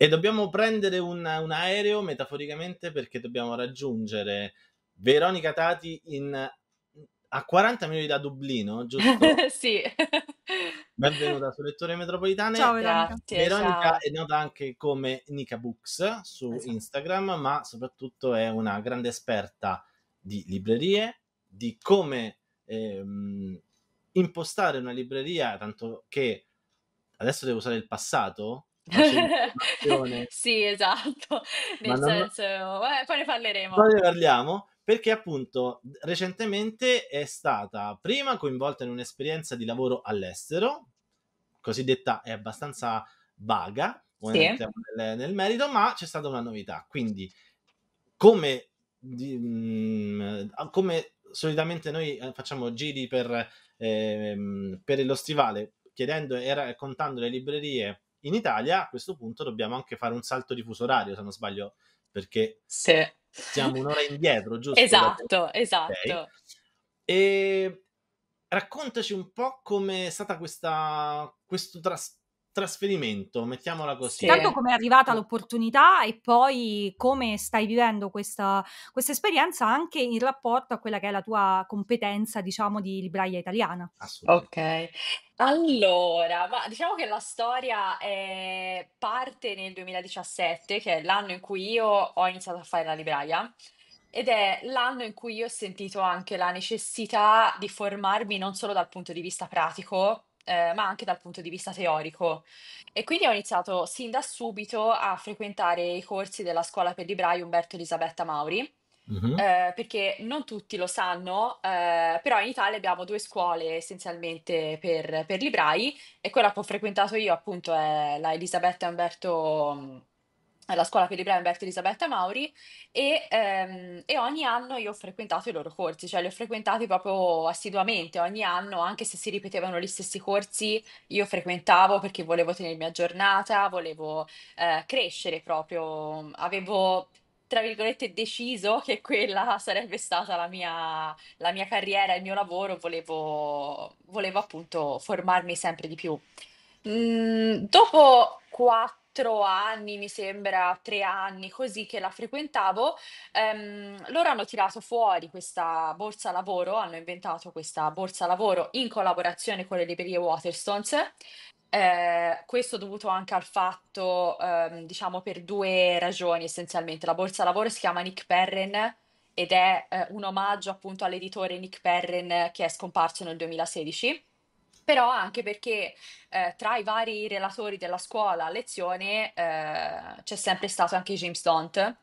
E dobbiamo prendere un, un aereo metaforicamente perché dobbiamo raggiungere Veronica Tati in a 40 minuti da Dublino, giusto? sì. Benvenuta su Lettore Metropolitane. Ciao Veronica. Grazie, Veronica ciao. è nota anche come Nika Books su esatto. Instagram, ma soprattutto è una grande esperta di librerie, di come ehm, impostare una libreria, tanto che adesso devo usare il passato, Sì, esatto, nel non... senso, eh, poi ne parleremo. Poi ne parliamo perché appunto recentemente è stata prima coinvolta in un'esperienza di lavoro all'estero, cosiddetta è abbastanza vaga, sì. nel, nel merito, ma c'è stata una novità, quindi come, mh, mm, come solitamente noi eh, facciamo giri per, eh, per lo stivale chiedendo e raccontando le librerie in Italia a questo punto dobbiamo anche fare un salto di fuso orario, se non sbaglio, perché sì. siamo un'ora indietro, giusto? Esatto, esatto. Okay. E raccontaci un po' come è stata questa, questo trasporto trasferimento, mettiamola così. Tanto come è arrivata l'opportunità e poi come stai vivendo questa, questa, esperienza anche in rapporto a quella che è la tua competenza, diciamo, di libraia italiana. Assolutamente. Ok. Allora, ma diciamo che la storia è... parte nel 2017, che è l'anno in cui io ho iniziato a fare la libraia. Ed è l'anno in cui io ho sentito anche la necessità di formarmi non solo dal punto di vista pratico, eh, ma anche dal punto di vista teorico. E quindi ho iniziato sin da subito a frequentare i corsi della scuola per librai Umberto Elisabetta Mauri. Mh-mh. eh, perché non tutti lo sanno, eh, però in Italia abbiamo due scuole essenzialmente per, per librai e quella che ho frequentato io appunto è la Elisabetta Umberto la scuola per i premi Berta Elisabetta Mauri e, ehm, e, ogni anno io ho frequentato i loro corsi, cioè li ho frequentati proprio assiduamente, ogni anno anche se si ripetevano gli stessi corsi io frequentavo perché volevo tenermi aggiornata, volevo eh, crescere proprio, avevo tra virgolette deciso che quella sarebbe stata la mia, la mia carriera, il mio lavoro, volevo, volevo appunto formarmi sempre di più. Mm, dopo quattro 4 anni, mi sembra, tre anni, così che la frequentavo, ehm, loro hanno tirato fuori questa borsa lavoro, hanno inventato questa borsa lavoro in collaborazione con le librerie Waterstones. Ehm, questo dovuto anche al fatto, ehm, diciamo, per due ragioni essenzialmente. La borsa lavoro si chiama Nick Perrin ed è eh, un omaggio appunto all'editore Nick Perrin che è scomparso nel 2016 però anche perché, ehm, tra i vari relatori della scuola a lezione, ehm, c'è sempre stato anche James Dont,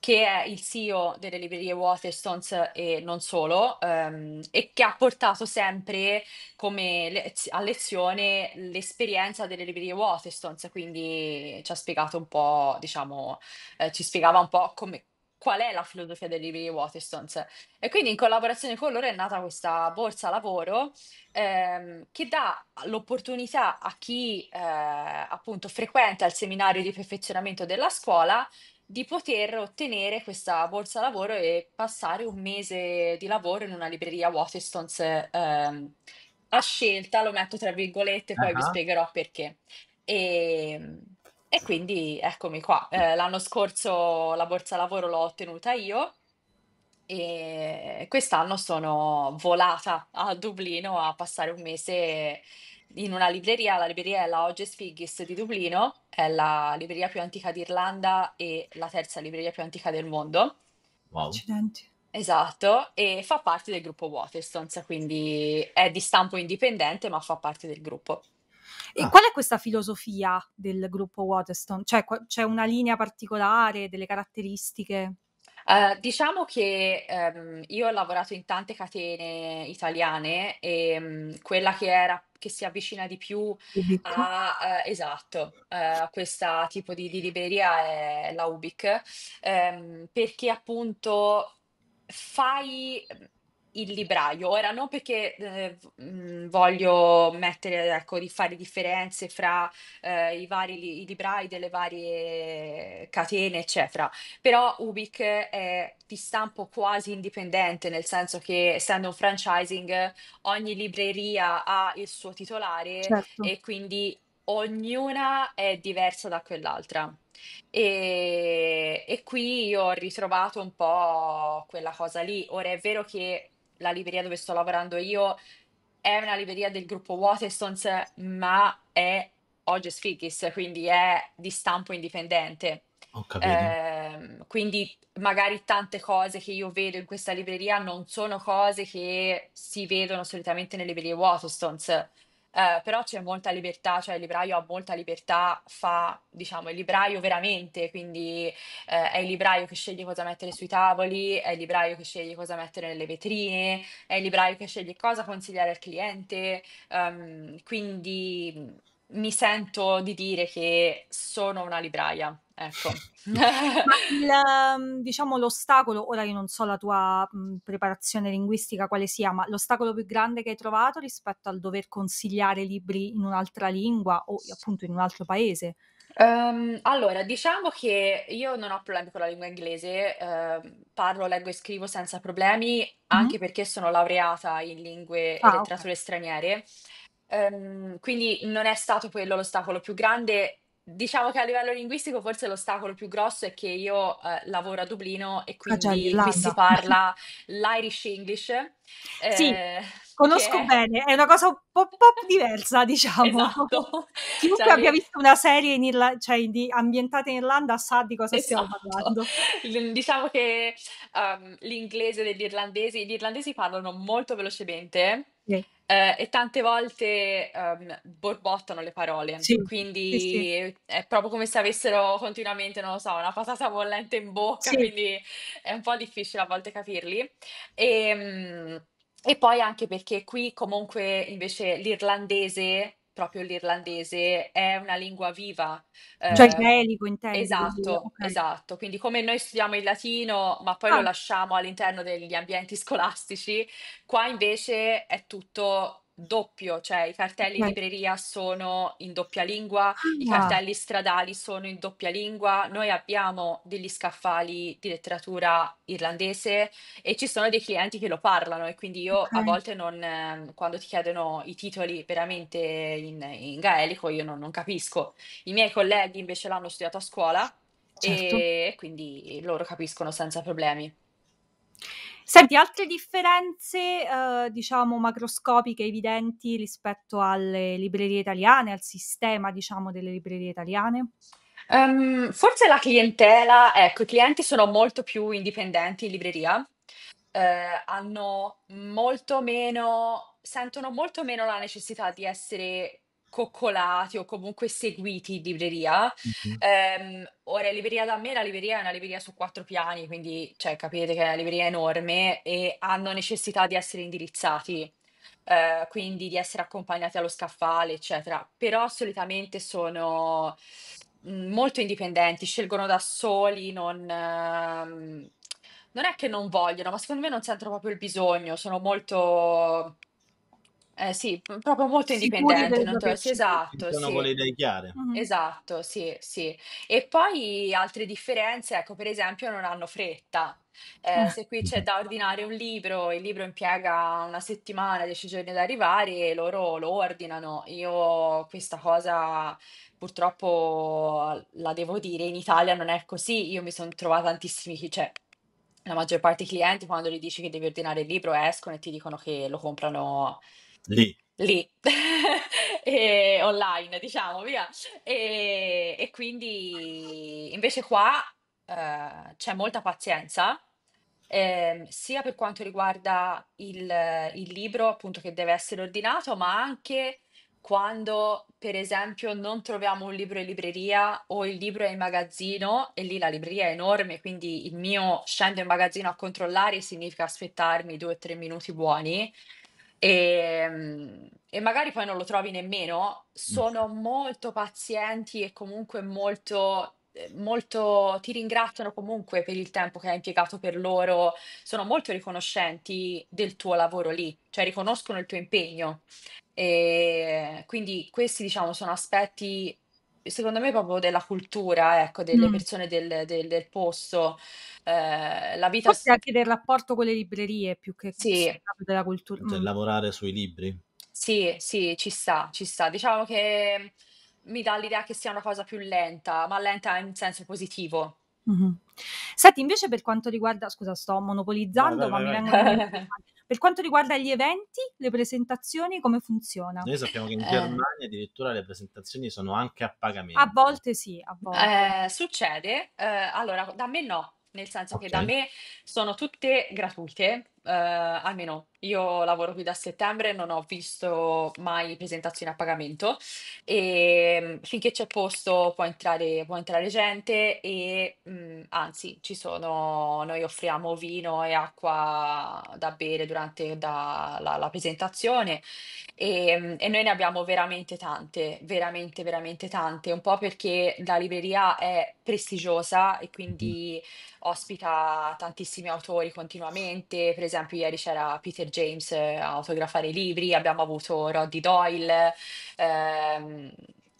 che è il CEO delle librerie Waterstones e non solo, ehm, e che ha portato sempre come lez a lezione l'esperienza delle librerie Waterstones, quindi ci ha spiegato un po' diciamo ehm, ci spiegava un po' come qual è la filosofia dei libri di Waterstones. E quindi in collaborazione con loro è nata questa borsa lavoro ehm, che dà l'opportunità a chi eh, appunto frequenta il seminario di perfezionamento della scuola di poter ottenere questa borsa lavoro e passare un mese di lavoro in una libreria Waterstones ehm, a scelta, lo metto tra virgolette, poi uh-huh. vi spiegherò perché. E, ehm, e quindi eccomi qua. Eh, l'anno scorso la borsa lavoro l'ho ottenuta io e quest'anno sono volata a Dublino a passare un mese in una libreria. La libreria è la Hodges Figgis di Dublino, è la libreria più antica d'Irlanda e la terza libreria più antica del mondo. Wow. Accidenti. Esatto, e fa parte del gruppo Waterstones, quindi è di stampo indipendente, ma fa parte del gruppo. E ah. qual è questa filosofia del gruppo Waterstone? Cioè, qu- c'è una linea particolare, delle caratteristiche? Uh, diciamo che um, io ho lavorato in tante catene italiane e um, quella che, era, che si avvicina di più a uh, esatto, uh, eh, questo tipo di, di libreria è la Ubic, um, ehm, perché appunto fai il libraio. Ora non perché eh, mhmm, voglio mettere, ecco, di fare differenze fra eh, i vari li- i librai delle varie catene, eccetera, però Ubik è di stampo quasi indipendente, nel senso che essendo un franchising ogni libreria ha il suo titolare Certo. e quindi ognuna è diversa da quell'altra. E, e qui io ho ritrovato un po' quella cosa lì. Ora è vero che la libreria dove sto lavorando io è una libreria del gruppo Waterstones, ma è Oggi Sfiggis, quindi è di stampo indipendente. Ho Eh, quindi magari tante cose che io vedo in questa libreria non sono cose che si vedono solitamente nelle librerie Waterstones. Eh, però c'è molta libertà, cioè il libraio ha molta libertà, fa diciamo il libraio veramente, quindi eh, è il libraio che sceglie cosa mettere sui tavoli, è il libraio che sceglie cosa mettere nelle vetrine, è il libraio che sceglie cosa consigliare al cliente, um, quindi mi sento di dire che sono una libraia. Ecco. il, ehm, diciamo l'ostacolo, ora io non so la tua mh, mhmm, preparazione linguistica quale sia, ma l'ostacolo più grande che hai trovato rispetto al dover consigliare libri in un'altra lingua o appunto in un altro paese? Um, allora, diciamo che io non ho problemi con la lingua inglese, eh, parlo, leggo e scrivo senza problemi, anche mm-hmm. perché sono laureata in lingue ah, e letterature okay. straniere. Um, quindi non è stato quello l'ostacolo più grande, Diciamo che a livello linguistico forse l'ostacolo più grosso è che io eh, lavoro a Dublino e Ah quindi qui si parla l'Irish English, Sì. Eh, conosco è... bene, è una cosa un po', un po diversa, diciamo. Esatto. Chiunque cioè, abbia visto una serie in Irla- cioè di, ambientata in Irlanda sa di cosa esatto. stiamo parlando. Diciamo che um, l'inglese degli irlandesi, gli irlandesi parlano molto velocemente. Yeah. Eh, e tante volte um, borbottano le parole, sì, quindi sì, sì. è proprio come se avessero continuamente, non lo so, una patata bollente in bocca, quindi è un po' difficile a volte capirli. E, ehm, e poi anche perché qui comunque invece l'irlandese, proprio l'irlandese, è una lingua viva. Cioè il eh, gaelico intendi? Esatto, quindi, esatto. Quindi come noi studiamo il latino, ma poi lo ah. lasciamo all'interno degli ambienti scolastici, qua invece è tutto doppio, cioè i cartelli in libreria sono in doppia lingua, i ah. cartelli stradali sono in doppia lingua, noi abbiamo degli scaffali di letteratura irlandese e ci sono dei clienti che lo parlano e quindi io a volte non, ehm, quando ti chiedono i titoli veramente in, in gaelico io non, non capisco. I miei colleghi invece l'hanno studiato a scuola Certo. e quindi loro capiscono senza problemi. Senti, altre differenze, eh, diciamo, macroscopiche evidenti rispetto alle librerie italiane, al sistema, diciamo, delle librerie italiane? Um, forse la clientela, ecco, i clienti sono molto più indipendenti in libreria, eh, hanno molto meno, sentono molto meno la necessità di essere coccolati o comunque seguiti in libreria. Mh-mh. Ehm, ora, libreria da me, la libreria è una libreria su quattro piani, quindi cioè, capite che è una libreria enorme e hanno necessità di essere indirizzati, ehm, quindi di essere accompagnati allo scaffale, eccetera. Però solitamente sono, molto indipendenti, scelgono da soli, non ehm, non è che non vogliono, ma secondo me non sentono proprio il bisogno, sono molto eh, sì, proprio molto indipendente, non to- sì, esatto, sono con le idee chiare. Mh-mh. Esatto, sì, sì. E poi altre differenze, ecco, per esempio, non hanno fretta. Eh, eh, se qui c'è da ordinare un libro, il libro impiega una settimana, dieci giorni ad arrivare e loro lo ordinano. Io questa cosa purtroppo la devo dire, in Italia non è così. Io mi sono trovata tantissimi, cioè la maggior parte dei clienti quando gli dici che devi ordinare il libro escono e ti dicono che lo comprano Lì. Lì. e, online, diciamo, via. E, e quindi invece qua eh, c'è molta pazienza, ehm, sia per quanto riguarda il, il libro, appunto, che deve essere ordinato, ma anche quando, per esempio, non troviamo un libro in libreria o il libro è in magazzino e lì la libreria è enorme, quindi il mio scendo in magazzino a controllare significa aspettarmi due o tre minuti buoni e, ehm, e magari poi non lo trovi nemmeno, sono molto pazienti e comunque molto eh, molto ti ringraziano comunque per il tempo che hai impiegato per loro, sono molto riconoscenti del tuo lavoro lì, cioè riconoscono il tuo impegno. Ehm, quindi questi diciamo sono aspetti Secondo me proprio della cultura, ecco, delle Mh. persone del del del posto, ehm, la vita Forse s anche del rapporto con le librerie più che Sì. proprio della cultura Del mh. lavorare sui libri? Sì, sì, ci sta, ci sta. Diciamo che mi dà l'idea che sia una cosa più lenta, ma lenta in senso positivo. Mh-mh. Senti invece per quanto riguarda scusa sto monopolizzando, vai, ma vai, mi vengono Per quanto riguarda gli eventi, le presentazioni, come funziona? Noi sappiamo che in eh. Germania eh, addirittura le presentazioni sono anche a pagamento. A volte sì, a volte. Eh, succede, eh, allora da me no, nel senso okay. che da me sono tutte gratuite eh, almeno io lavoro qui da settembre, non ho visto mai presentazioni a pagamento e mm, finché c'è posto può entrare, può entrare gente e mh, mm, anzi ci sono, noi offriamo vino e acqua da bere durante da- la, la presentazione e, mm, e noi ne abbiamo veramente tante, veramente, veramente tante, un po' perché la libreria è prestigiosa e Mhm. quindi ospita tantissimi autori continuamente, per esempio ieri c'era Peter James eh, a autografare i libri, abbiamo avuto Roddy Doyle, ehm,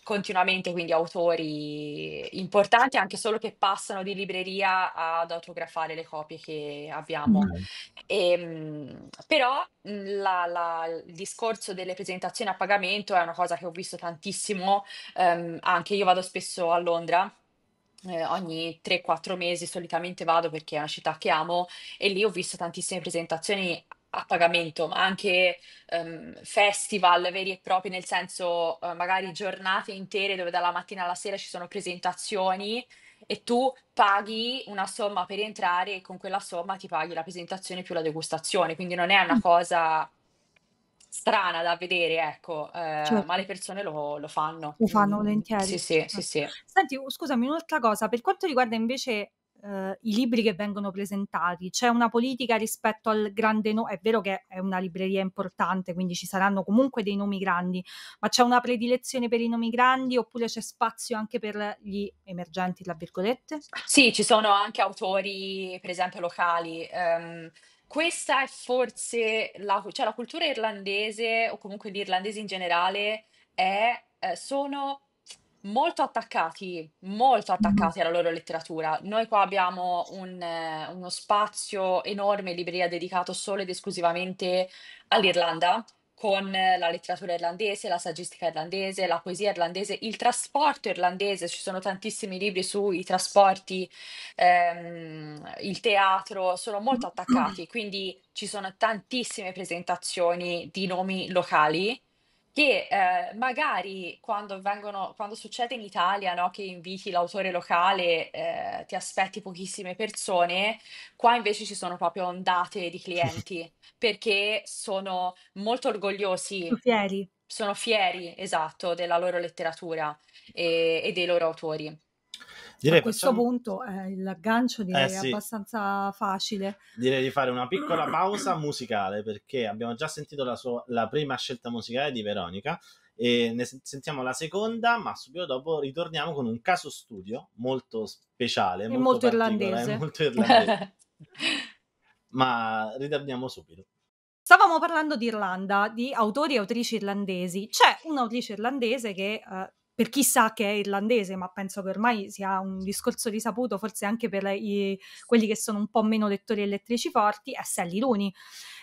continuamente quindi autori importanti anche solo che passano di libreria ad autografare le copie che abbiamo. Mm. Ehm, però la- la- il discorso delle presentazioni a pagamento è una cosa che ho visto tantissimo, ehm, anche io vado spesso a Londra eh, ogni 3-4 mesi solitamente vado perché è una città che amo e lì ho visto tantissime presentazioni a pagamento, ma anche ehm, festival veri e propri, nel senso eh, magari giornate intere dove dalla mattina alla sera ci sono presentazioni e tu paghi una somma per entrare e con quella somma ti paghi la presentazione più la degustazione, quindi non è una mm. cosa strana da vedere, ecco, eh, cioè ma le persone lo, lo fanno. Lo fanno mm, volentieri. sì, sì, sì, sì. Senti, scusami, un'altra cosa, per quanto riguarda invece eh, i libri che vengono presentati, c'è una politica rispetto al grande nome, è vero che è una libreria importante, quindi ci saranno comunque dei nomi grandi, ma c'è una predilezione per i nomi grandi oppure c'è spazio anche per gli emergenti, tra virgolette? Sì, ci sono anche autori, per esempio, locali. ehm, questa è forse la cioè la cultura irlandese, o comunque irlandesi in generale, è ehm, sono molto attaccati, molto mm-hmm. attaccati alla loro letteratura. Noi qua abbiamo un eh, uno spazio enorme, libreria dedicato solo ed esclusivamente all'Irlanda con la letteratura irlandese, la saggistica irlandese, la poesia irlandese, il trasporto irlandese, ci sono tantissimi libri sui trasporti, ehm, il teatro, sono molto attaccati, quindi ci sono tantissime presentazioni di nomi locali che eh, magari quando, vengono, quando succede in Italia no, che inviti l'autore locale eh, ti aspetti pochissime persone, qua invece ci sono proprio ondate di clienti perché sono molto orgogliosi, Sono fieri. esatto, della loro letteratura e, e dei loro autori. Direi a questo facciamo... punto eh, il gancio eh, direi eh, sì. è abbastanza facile. Direi di fare una piccola pausa musicale perché abbiamo già sentito la, sua, la prima scelta musicale di Veronica e ne sentiamo la seconda, ma subito dopo ritorniamo con un caso studio molto speciale, molto, molto, irlandese. Molto irlandese. ma ritorniamo subito. Stavamo parlando di Irlanda, di autori e autrici irlandesi. C'è un'autrice irlandese che eh, per chi sa che è irlandese, ma penso che ormai sia un discorso risaputo, forse anche per i, quelli che sono un po' meno lettori e lettrici forti, è Sally Rooney,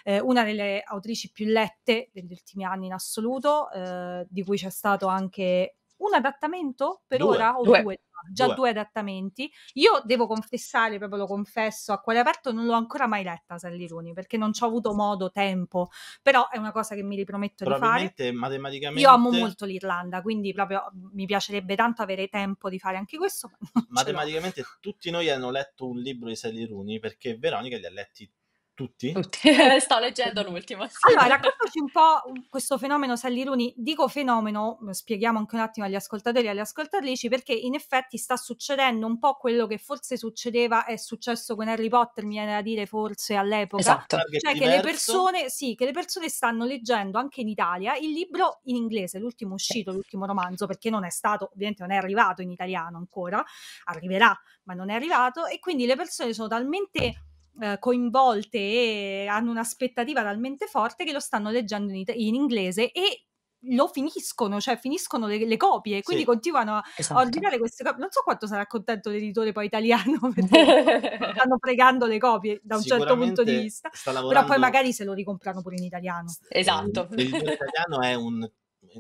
eh, una delle autrici più lette degli ultimi anni in assoluto, eh, di cui c'è stato anche un adattamento per due, ora o due. due già due. due. adattamenti. Io devo confessare, proprio lo confesso, a quale aperto non l'ho ancora mai letta Sallironi perché non ci ho avuto modo, tempo, però è una cosa che mi riprometto di fare. matematicamente. Io amo molto l'Irlanda, quindi proprio mi piacerebbe tanto avere tempo di fare anche questo. matematicamente tutti noi hanno letto un libro di Sallironi perché Veronica li ha letti tutti? Tutti. Sto leggendo l'ultimo. Allora, raccontaci un po' questo fenomeno Sally Salliruni. Dico fenomeno, mm, spieghiamo anche un attimo agli ascoltatori e alle ascoltatrici, perché in effetti sta succedendo un po' quello che forse succedeva, è successo con Harry Potter, mi viene da dire forse all'epoca. Esatto. Cioè che le, persone, sì, che le persone stanno leggendo anche in Italia il libro in inglese, l'ultimo uscito, l'ultimo romanzo, perché non è stato, ovviamente non è arrivato in italiano ancora, arriverà, ma non è arrivato, e quindi le persone sono talmente eh, coinvolte e hanno un'aspettativa talmente forte che lo stanno leggendo in, it- in inglese e lo finiscono, cioè finiscono le, le copie, quindi sì, continuano esatto. a ordinare queste copie. Non so quanto sarà contento l'editore poi italiano perché stanno pregando le copie da un certo punto di vista, lavorando... però poi magari se lo ricomprano pure in italiano. Esatto. Eh, l'editore italiano è un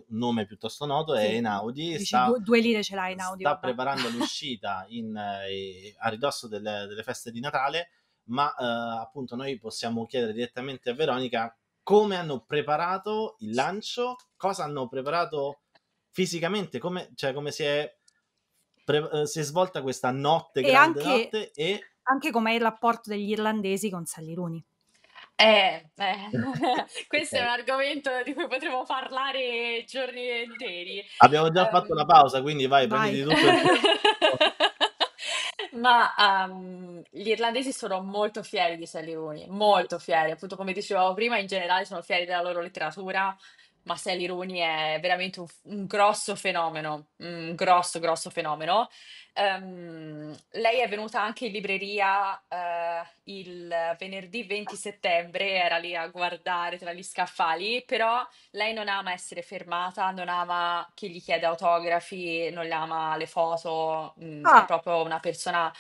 nome piuttosto noto, è sì. Einaudi. Dici, sta, due, due, lire ce l'ha Einaudi. Sta vabbè. preparando l'uscita in, eh, eh a ridosso delle, delle feste di Natale ma eh, appunto noi possiamo chiedere direttamente a Veronica come hanno preparato il lancio, cosa hanno preparato fisicamente, come, cioè come si è, pre- eh, si è svolta questa notte, e anche, notte e anche com'è il rapporto degli irlandesi con Salliruni. Eh, eh. questo okay. è un argomento di cui potremmo parlare giorni interi. Abbiamo già um, fatto una ehm, pausa, quindi vai, vai. prenditi tutto il tempo. Ma ehm, gli irlandesi sono molto fieri di Sally Rooney, molto fieri. Appunto, come dicevo prima, in generale sono fieri della loro letteratura ma Maselli Rooney è veramente un, un grosso fenomeno, un grosso, grosso fenomeno. Ehm, lei è venuta anche in libreria eh, il venerdì 20 settembre, era lì a guardare tra gli scaffali, però lei non ama essere fermata, non ama chi gli chiede autografi, non le ama le foto, mm, è ah. proprio una persona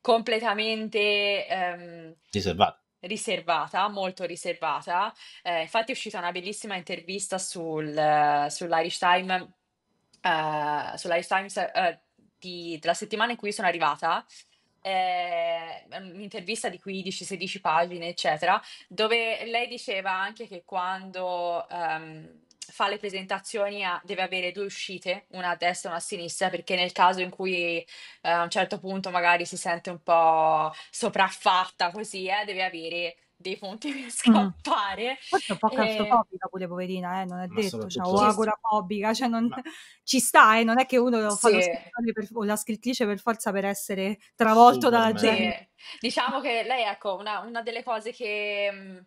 completamente... ehm, Riservato. Riservata, molto riservata. Eh, infatti è uscita una bellissima intervista sul, eh, sull'Irish Time, eh, sull'Irish Times eh, di- della settimana in cui sono arrivata, eh, un'intervista di 15-16 pagine, eccetera, dove lei diceva anche che quando... ehm, fa le presentazioni a, deve avere due uscite, una a destra e una a sinistra, perché nel caso in cui eh, a un certo punto magari si sente un po' sopraffatta così, eh, deve avere dei punti per mm. scappare. Mm. Forse è un po' claustrofobica pure poverina, eh, non è Ma detto, cioè, o agorafobica, cioè non, Ma... ci sta e eh, non è che uno sì. fa lo scrittore per, o la scrittrice per forza per essere travolto Super dalla gente. Sì. Diciamo che lei, ecco, una, una delle cose che... Mh, mm,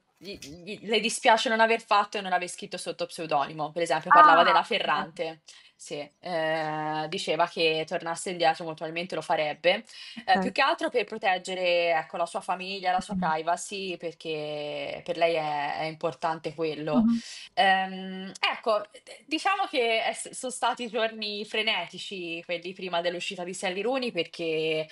le dispiace non aver fatto e non aver scritto sotto pseudonimo. Per esempio, ah, parlava ah. della Ferrante. Sì, eh, diceva che tornasse indietro molto probabilmente lo farebbe, eh, più che altro per proteggere ecco, la sua famiglia, la sua mm-hmm. privacy, perché per lei è, è importante quello. mm ecco, diciamo che è, sono stati giorni frenetici quelli prima dell'uscita di Sally Rooney perché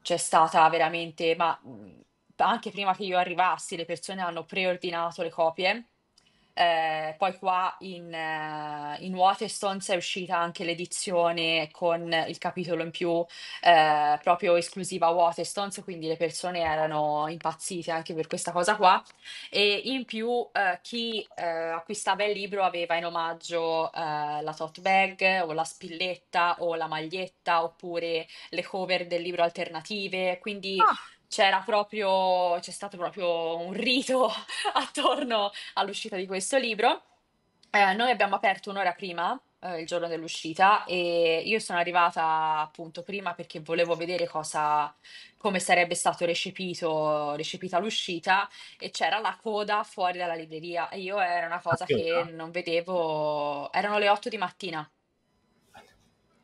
c'è stata veramente, ma mm, anche prima che io arrivassi le persone hanno preordinato le copie. Eh, poi qua in, eh, in Waterstones è uscita anche l'edizione con il capitolo in più eh, proprio esclusiva Waterstones, quindi le persone erano impazzite anche per questa cosa qua e in più eh, chi eh, acquistava il libro aveva in omaggio eh, la tote bag o la spilletta o la maglietta oppure le cover del libro alternative, quindi... Ah c'era proprio c'è stato proprio un rito attorno all'uscita di questo libro. Eh, noi abbiamo aperto un'ora prima eh, il giorno dell'uscita e io sono arrivata appunto prima perché volevo vedere cosa, come sarebbe stato recepito, recepita l'uscita e c'era la coda fuori dalla libreria e io era una cosa che non vedevo, erano le 8 di mattina.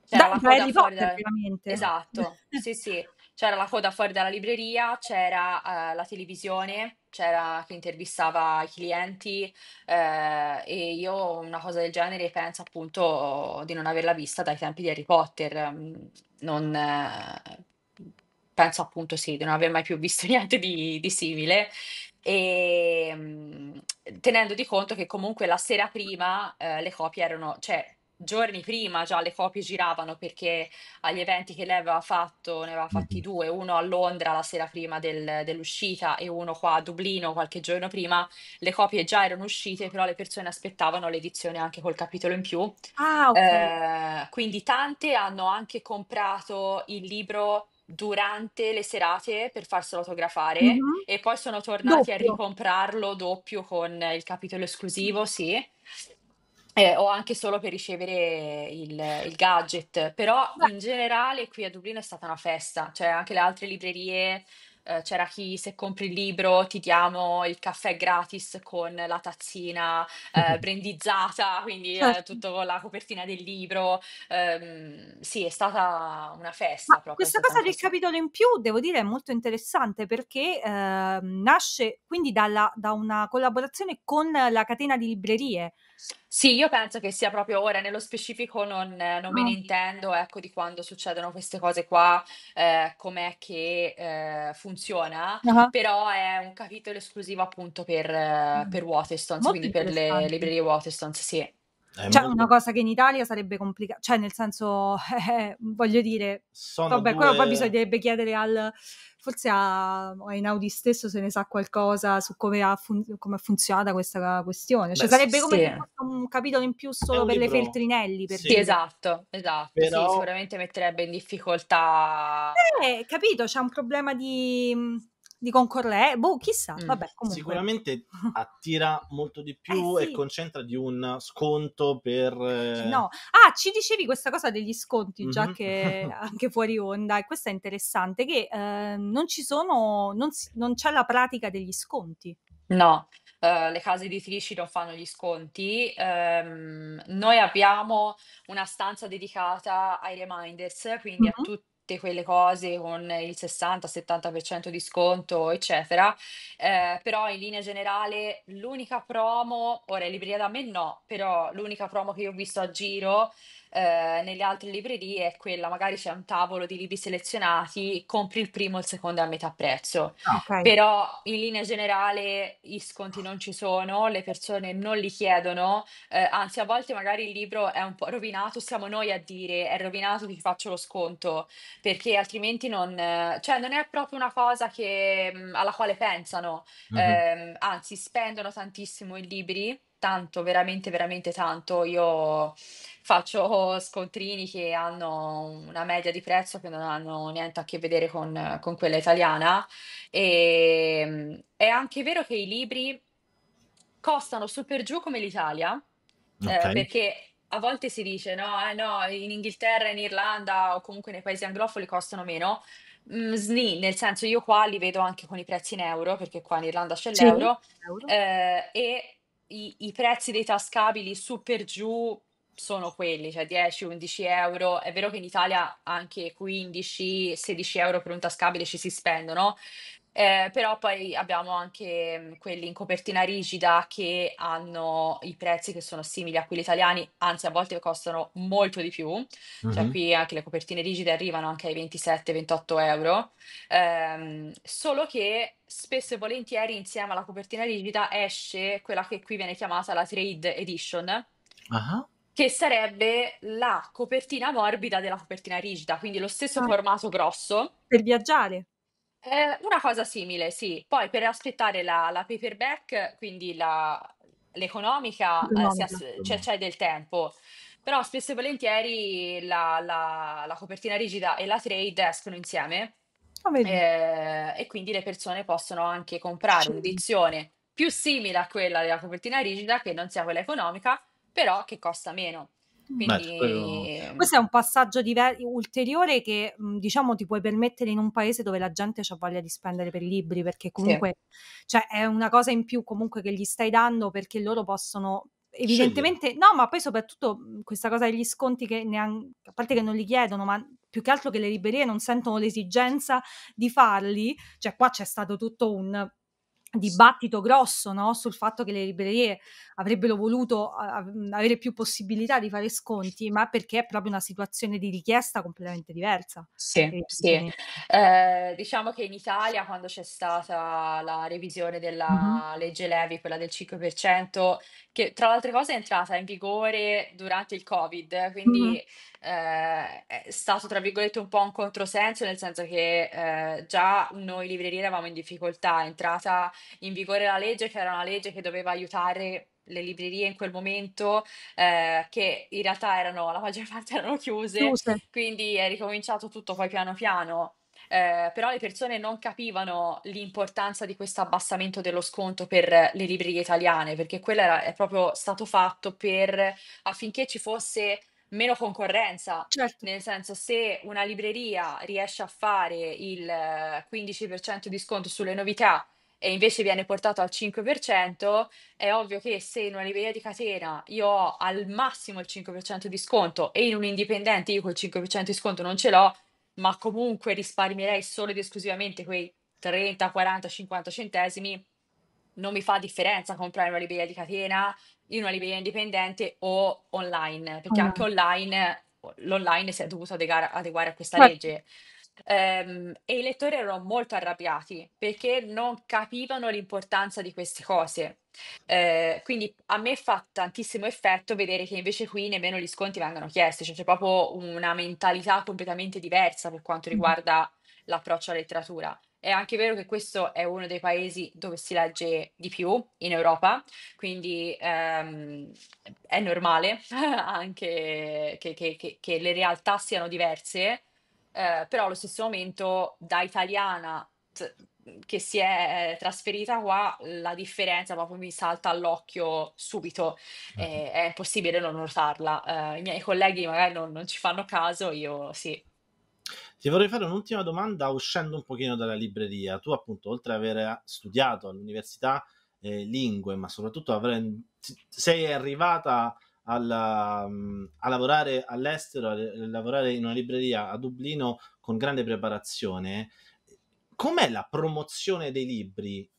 C'era Dai, la coda fuori dalla... Esatto, sì sì c'era la coda fuori dalla libreria, c'era eh, la televisione, c'era chi intervistava i clienti eh, e io una cosa del genere penso appunto di non averla vista dai tempi di Harry Potter. Mm, non, eh, penso appunto sì, di non aver mai più visto niente di, di simile. E, mm, tenendo di conto che comunque la sera prima eh, le copie erano, cioè giorni prima già le copie giravano perché agli eventi che lei aveva fatto, ne aveva fatti due, uno a Londra la sera prima del, dell'uscita e uno qua a Dublino qualche giorno prima, le copie già erano uscite, però le persone aspettavano l'edizione anche col capitolo in più. Ah, ok. eh, quindi tante hanno anche comprato il libro durante le serate per farselo autografare e poi sono tornati a ricomprarlo doppio con il capitolo esclusivo, sì. Ehm, o anche solo per ricevere il il gadget, però in generale qui a Dublino è stata una festa, cioè anche le altre librerie, ehm, c'era chi: "Se compri il libro ti diamo il caffè gratis con la tazzina, ehm, brandizzata", quindi, ehm, tutto con la copertina del libro. Ehm, sì, è stata una festa proprio, è questa stata cosa del festa capitolo in più devo dire è molto interessante perché, ehm, nasce quindi dalla da una collaborazione con la catena di librerie. Sì, io penso che sia proprio ora, nello specifico non non me ne intendo, ecco, di quando succedono queste cose qua, ehm, com'è che, ehm, funziona, ah però è un capitolo esclusivo appunto per mm. per Waterstones, Molto quindi per le interessante. librerie Waterstones, sì. È Cioè, una molto cosa che in Italia sarebbe complicata, cioè nel senso, eh, voglio dire Sono vabbè, quello poi 2 bisognerebbe chiedere al forse a, a Inaudi stesso se ne sa qualcosa su come, ha fun- come è funzionata questa questione. Cioè, Beh, sarebbe come un capitolo in più solo per libro. le Feltrinelli. Per sì, dire. esatto, esatto. Però... Sì, sicuramente metterebbe in difficoltà. Eh, capito, c'è un problema di di concorrere, eh, boh, chissà, mm. vabbè, Sicuramente attira molto di più eh, sì. e concentra di un sconto per... Eh... No, ah, ci dicevi questa cosa degli sconti, mm-hmm. già mhm. che anche fuori onda, e questo è interessante, che eh, non ci sono, non, non, c'è la pratica degli sconti. No, eh, le case editrici non fanno gli sconti. Um, noi abbiamo una stanza dedicata ai reminders, quindi mm-hmm. a mhm. tutti tutte quelle cose con il 60-70% di sconto, eccetera. Eh, però in linea generale l'unica promo, ora in libreria da me no, però l'unica promo che io ho visto a giro eh, nelle altre librerie quella, magari c'è un tavolo di libri selezionati, compri il primo e il secondo a metà prezzo. Ah, Però in linea generale gli sconti non ci sono, le persone non li chiedono, eh, anzi a volte magari il libro è un po' rovinato, siamo noi a dire è rovinato, ti faccio lo sconto, perché altrimenti non, cioè, non è proprio una cosa che, mm, alla quale pensano, eh, anzi spendono tantissimo i libri Tanto, veramente, veramente tanto. Io faccio scontrini che hanno una media di prezzo che non hanno niente a che vedere con, con quella italiana. E ehm, è anche vero che i libri costano su per giù come l'Italia, eh, perché a volte si dice no, eh, no, in Inghilterra, in Irlanda o comunque nei paesi anglofoni costano meno. Mm, sni, nel senso io qua li vedo anche con i prezzi in euro, perché qua in Irlanda c'è Sì. l'euro, Euro. eh, e i, i prezzi dei tascabili su per giù sono quelli, cioè 10-11 euro. È vero che in Italia anche 15-16 euro per un tascabile ci si spendono, eh, però poi abbiamo anche mhmm, quelli in copertina rigida che hanno i prezzi che sono simili a quelli italiani, anzi a volte costano molto di più, cioè qui anche le copertine rigide arrivano anche ai 27-28 euro, Ehm, solo che spesso e volentieri insieme alla copertina rigida esce quella che qui viene chiamata la trade edition Ah, che sarebbe la copertina morbida della copertina rigida, quindi lo stesso ah, formato grosso, per viaggiare. Ehm, una cosa simile, sì. Poi per aspettare la la paperback, quindi la l'economica, ehm, si cioè insomma. del tempo. Però spesso e volentieri la la la copertina rigida e la trade escono insieme, Ah, vedi? Eh, e quindi le persone possono anche comprare Scegli. un'edizione più simile a quella della copertina rigida, che non sia quella economica, però che costa meno. Quindi, Beh, questo è un passaggio diver- ulteriore che mhmm, diciamo ti puoi permettere in un paese dove la gente ha voglia di spendere per i libri perché comunque sì. cioè, è una cosa in più comunque che gli stai dando perché loro possono evidentemente Scegliere. no ma poi soprattutto mhmm, questa cosa degli sconti che neanche a parte che non li chiedono ma più che altro che le librerie non sentono l'esigenza di farli cioè qua c'è stato tutto un dibattito grosso no? sul fatto che le librerie avrebbero voluto mhmm, avere più possibilità di fare sconti, ma perché è proprio una situazione di richiesta completamente diversa. Sì, sì. Eh, diciamo che in Italia quando c'è stata la revisione della mm-hmm. legge Levi, quella del 5%, che tra le altre cose è entrata in vigore durante il Covid, quindi mm-hmm. eh, è stato tra virgolette un po' un controsenso, nel senso che eh, già noi librerie eravamo in difficoltà, è entrata in vigore la legge, che era una legge che doveva aiutare le librerie in quel momento, eh, che in realtà erano, la maggior parte erano chiuse, chiuse. quindi è ricominciato tutto poi piano piano. Eh, però le persone non capivano l'importanza di questo abbassamento dello sconto per le librerie italiane, perché quello era, è proprio stato fatto per, affinché ci fosse meno concorrenza. Certo. Nel senso, se una libreria riesce a fare il 15% eh, di sconto sulle novità e invece viene portato al 5%, è ovvio che se in una libreria di catena io ho al massimo il 5% di sconto e in un indipendente io quel 5% di sconto non ce l'ho, ma comunque risparmierei solo ed esclusivamente quei 30, 40, 50 centesimi, non mi fa differenza comprare una libreria di catena in una libreria indipendente o online, perché anche online l'online si è dovuto adeguare, adeguare a questa legge. Ehm, e i lettori erano molto arrabbiati perché non capivano l'importanza di queste cose. Eh, quindi a me fa tantissimo effetto vedere che invece qui nemmeno gli sconti vengono chiesti, cioè c'è proprio una mentalità completamente diversa per quanto riguarda l'approccio alla letteratura. È anche vero che questo è uno dei paesi dove si legge di più in Europa, quindi ehm, è normale anche che, che, che, che le realtà siano diverse, eh, però allo stesso momento da italiana t- che si è trasferita qua, la differenza proprio mi salta all'occhio subito, ah. eh, è impossibile non notarla. Eh, I miei colleghi magari non, non ci fanno caso, io sì. Ti vorrei fare un'ultima domanda uscendo un pochino dalla libreria. Tu appunto, oltre ad aver studiato all'università eh, lingue, ma soprattutto avrei... sei arrivata alla, um, a lavorare all'estero, a lavorare in una libreria a Dublino con grande preparazione, com'è la promozione dei libri eh,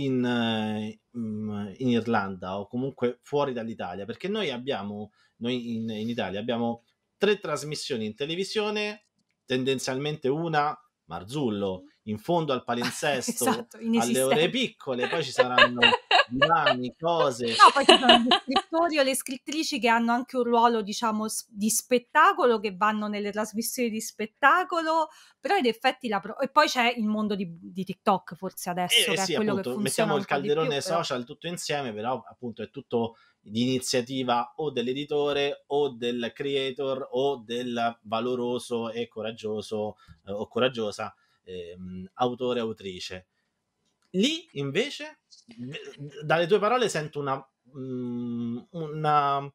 in, in, Irlanda o comunque fuori dall'Italia? Perché noi abbiamo, noi in, in Italia abbiamo tre trasmissioni in televisione, tendenzialmente una Marzullo, in fondo al palinsesto, esatto, alle ore piccole, poi ci saranno... divani, cose. No, poi ci sono gli scrittori o le scrittrici che hanno anche un ruolo, diciamo, di spettacolo, che vanno nelle trasmissioni di spettacolo, però in effetti la... Pro- e poi c'è il mondo di, di TikTok forse eh, adesso, eh, che sì, è quello appunto, che Mettiamo il calderone più, social però. tutto insieme, però appunto è tutto di iniziativa o dell'editore o del creator o del valoroso e coraggioso eh, o coraggiosa eh, autore autrice Lì invece, dalle tue parole sento una, mm, una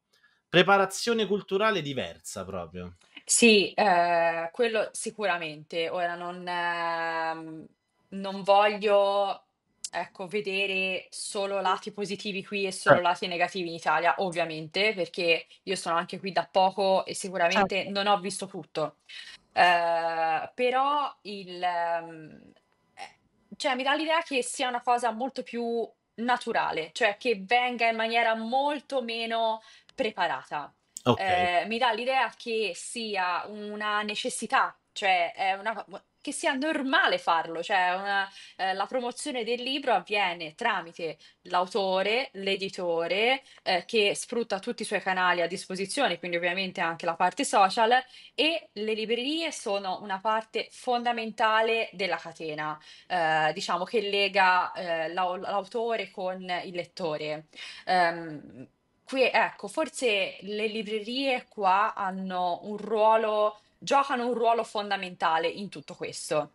preparazione culturale diversa proprio. Sì, eh, quello sicuramente. Ora non, ehm, non voglio ecco, vedere solo lati positivi qui e solo Certo. lati negativi in Italia, ovviamente, perché io sono anche qui da poco e sicuramente Certo. non ho visto tutto. Eh, però il, ehm, cioè mi dà l'idea che sia una cosa molto più naturale, cioè che venga in maniera molto meno preparata. Okay. Eh, mi dà l'idea che sia una necessità cioè è una che sia normale farlo, cioè una, eh, la promozione del libro avviene tramite l'autore, l'editore eh, che sfrutta tutti i suoi canali a disposizione, quindi ovviamente anche la parte social e le librerie sono una parte fondamentale della catena, eh, diciamo che lega eh, la, l'autore con il lettore. Um, qui, ecco, forse le librerie qua hanno un ruolo giocano un ruolo fondamentale in tutto questo.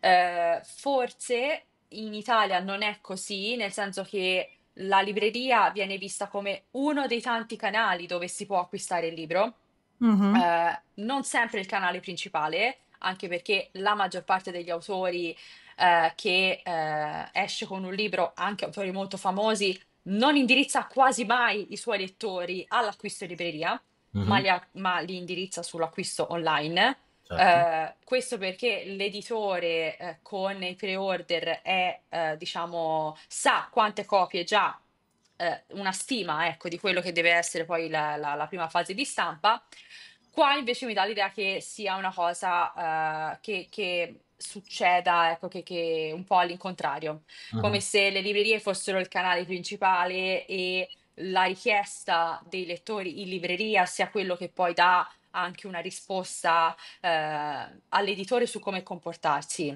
Eh, forse in Italia non è così, nel senso che la libreria viene vista come uno dei tanti canali dove si può acquistare il libro, mm-hmm. eh, non sempre il canale principale, anche perché la maggior parte degli autori eh, che eh, esce con un libro, anche autori molto famosi, non indirizza quasi mai i suoi lettori all'acquisto in libreria ma, mm-hmm. li ha, ma, li indirizza sull'acquisto online. Certo. Uh, questo perché l'editore uh, con i pre-order è, uh, diciamo, sa quante copie già una stima ecco, di quello che deve essere poi la, la, la, prima fase di stampa. Qua invece mi dà l'idea che sia una cosa che, che, succeda ecco, che, che un po' all'incontrario, uh-huh. come se le librerie fossero il canale principale e la richiesta dei lettori in libreria sia quello che poi dà anche una risposta eh, all'editore su come comportarsi.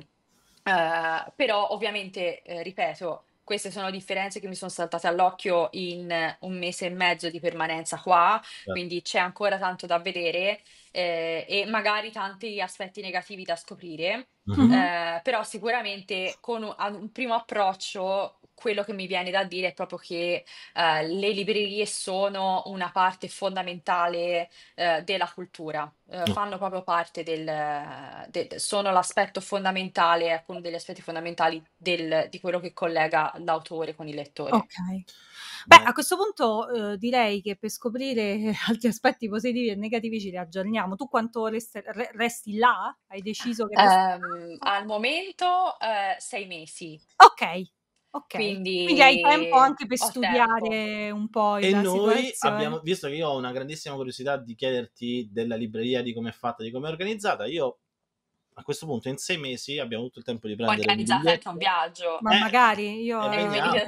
Uh, però ovviamente, eh, ripeto, queste sono differenze che mi sono saltate all'occhio in un mese e mezzo di permanenza qua, certo. quindi c'è ancora tanto da vedere eh, e magari tanti aspetti negativi da scoprire, mm mm-hmm. eh, però sicuramente con un, un primo approccio quello che mi viene da dire è proprio che eh, le librerie sono una parte fondamentale eh, della cultura, eh, fanno proprio parte del, de, sono l'aspetto fondamentale, uno degli aspetti fondamentali del, di quello che collega l'autore con il lettore. Ok. Beh, a questo punto eh, direi che per scoprire altri aspetti positivi e negativi ci riaggiorniamo. Tu quanto resti, resti là? Hai deciso che... Um, al momento eh, sei mesi. Ok, Okay. Quindi, Quindi, hai tempo anche per studiare tempo. un po' e noi situazione. abbiamo visto che io ho una grandissima curiosità di chiederti della libreria, di come è fatta, di come è organizzata. Io a questo punto in sei mesi abbiamo tutto il tempo di prendere organizzate anche un viaggio ma eh, magari io eh,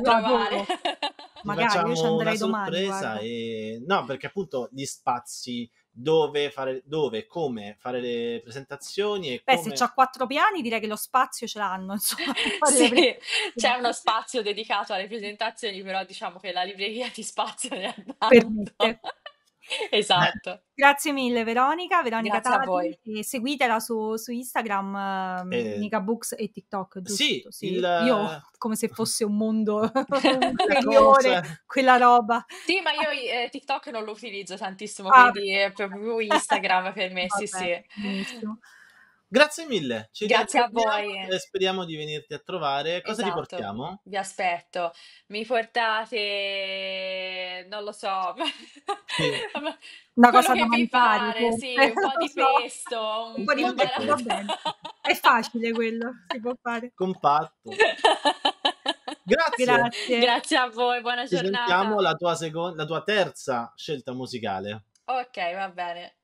magari io ci andrei domani sorpresa e... no perché appunto gli spazi dove fare, dove, come fare le presentazioni. E Beh, come... se c'ha quattro piani, direi che lo spazio ce l'hanno. Insomma, sì, pre... c'è uno spazio dedicato alle presentazioni, però diciamo che la libreria di spazio ne ha esatto. Eh, grazie mille Veronica, Veronica Grazie Tati, seguitela su, su Instagram, ehm, eh, Nica Books e TikTok, giusto? Sì, sì. Il... io come se fosse un mondo migliore, quella roba. Sì, ma io eh, TikTok non lo utilizzo tantissimo, ah, quindi è proprio Instagram per me, Vabbè, sì, sì. Benissimo. Grazie mille. Ci Grazie a voi. E speriamo di venirti a trovare. Cosa esatto. portiamo? Vi aspetto. Mi portate, non lo so, sì. una cosa da mangiare, sì, un po' di pesto, un, un po' di pesto. È facile quello, si può fare. Compatto. Grazie. Grazie. Grazie a voi, buona Ci giornata. Sentiamo la tua, seconda, la tua terza scelta musicale. Ok, va bene.